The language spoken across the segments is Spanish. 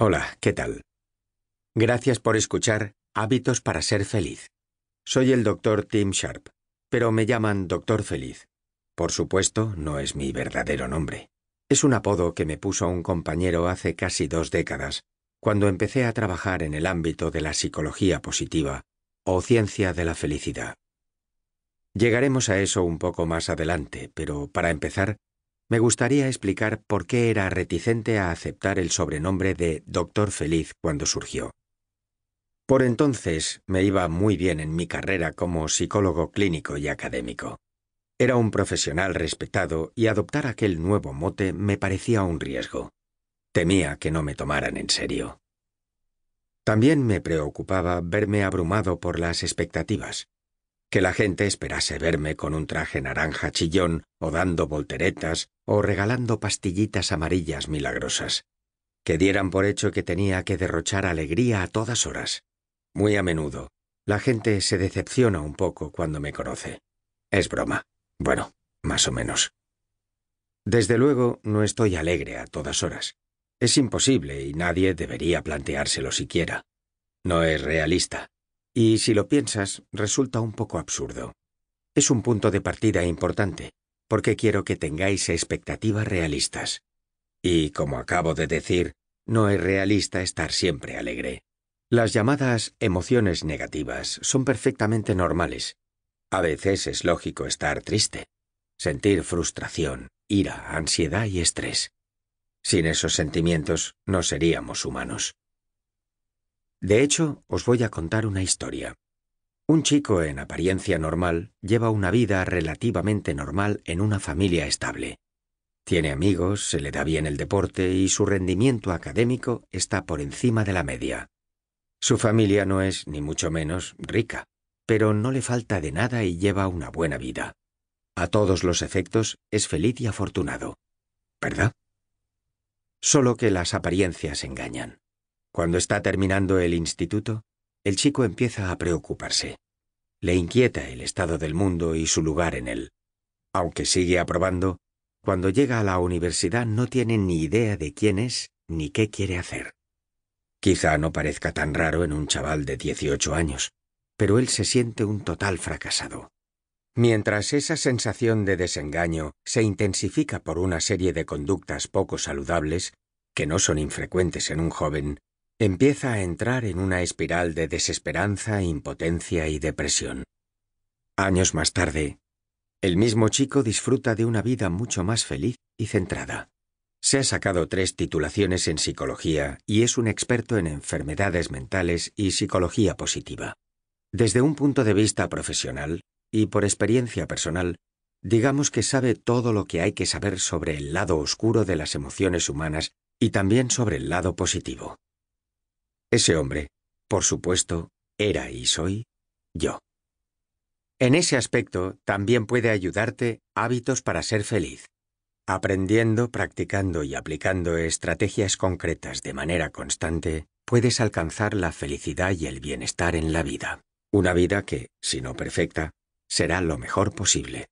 Hola, ¿qué tal? Gracias por escuchar Hábitos para ser feliz. Soy el doctor Tim Sharp, pero me llaman Doctor Feliz. Por supuesto, no es mi verdadero nombre. Es un apodo que me puso un compañero hace casi dos décadas, cuando empecé a trabajar en el ámbito de la psicología positiva o ciencia de la felicidad. Llegaremos a eso un poco más adelante, pero para empezar, me gustaría explicar por qué era reticente a aceptar el sobrenombre de Doctor Feliz cuando surgió. Por entonces me iba muy bien en mi carrera como psicólogo clínico y académico. Era un profesional respetado y adoptar aquel nuevo mote me parecía un riesgo. Temía que no me tomaran en serio. También me preocupaba verme abrumado por las expectativas que la gente esperase verme con un traje naranja chillón, o dando volteretas, o regalando pastillitas amarillas milagrosas, que dieran por hecho que tenía que derrochar alegría a todas horas. Muy a menudo, la gente se decepciona un poco cuando me conoce. Es broma. Bueno, más o menos. Desde luego, no estoy alegre a todas horas. Es imposible y nadie debería planteárselo siquiera. No es realista. Y si lo piensas, resulta un poco absurdo. Es un punto de partida importante, porque quiero que tengáis expectativas realistas. Y como acabo de decir, no es realista estar siempre alegre. Las llamadas emociones negativas son perfectamente normales. A veces es lógico estar triste, sentir frustración, ira, ansiedad y estrés. Sin esos sentimientos no seríamos humanos. De hecho, os voy a contar una historia. Un chico en apariencia normal lleva una vida relativamente normal en una familia estable. Tiene amigos, se le da bien el deporte y su rendimiento académico está por encima de la media. Su familia no es, ni mucho menos, rica, pero no le falta de nada y lleva una buena vida. A todos los efectos es feliz y afortunado. ¿Verdad? Solo que las apariencias engañan. Cuando está terminando el instituto, el chico empieza a preocuparse. Le inquieta el estado del mundo y su lugar en él. Aunque sigue aprobando, cuando llega a la universidad no tiene ni idea de quién es ni qué quiere hacer. Quizá no parezca tan raro en un chaval de 18 años, pero él se siente un total fracasado. Mientras esa sensación de desengaño se intensifica por una serie de conductas poco saludables, que no son infrecuentes en un joven, empieza a entrar en una espiral de desesperanza, impotencia y depresión. Años más tarde, el mismo chico disfruta de una vida mucho más feliz y centrada. Se ha sacado tres titulaciones en psicología y es un experto en enfermedades mentales y psicología positiva. Desde un punto de vista profesional y por experiencia personal, digamos que sabe todo lo que hay que saber sobre el lado oscuro de las emociones humanas y también sobre el lado positivo. Ese hombre, por supuesto, era y soy yo. En ese aspecto también puede ayudarte hábitos para ser feliz, aprendiendo, practicando y aplicando estrategias concretas de manera constante, puedes alcanzar la felicidad y el bienestar en la vida. Una vida que, si no perfecta, será lo mejor posible.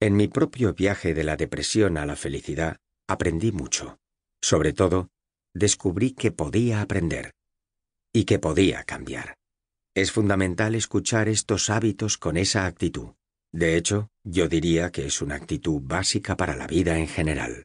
En mi propio viaje de la depresión a la felicidad, aprendí mucho, sobre todo descubrí que podía aprender y que podía cambiar. Es fundamental escuchar estos hábitos con esa actitud. De hecho, yo diría que es una actitud básica para la vida en general.